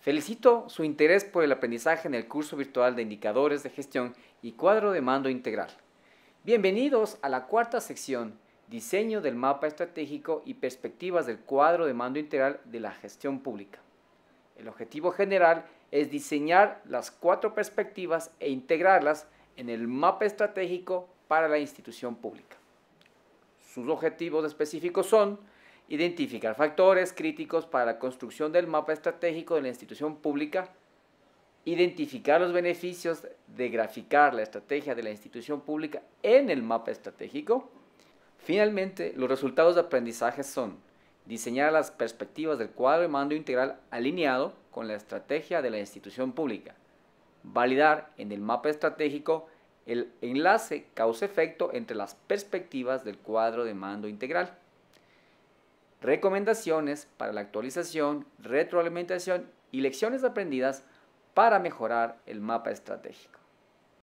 Felicito su interés por el aprendizaje en el curso virtual de indicadores de gestión y cuadro de mando integral. Bienvenidos a la cuarta sección, diseño del mapa estratégico y perspectivas del cuadro de mando integral de la gestión pública. El objetivo general es diseñar las cuatro perspectivas e integrarlas en el mapa estratégico para la institución pública. Sus objetivos específicos son identificar factores críticos para la construcción del mapa estratégico de la institución pública, identificar los beneficios de graficar la estrategia de la institución pública en el mapa estratégico. Finalmente, los resultados de aprendizaje son diseñar las perspectivas del cuadro de mando integral alineado con la estrategia de la institución pública, validar en el mapa estratégico el enlace causa-efecto entre las perspectivas del cuadro de mando integral recomendaciones para la actualización, retroalimentación y lecciones aprendidas para mejorar el mapa estratégico.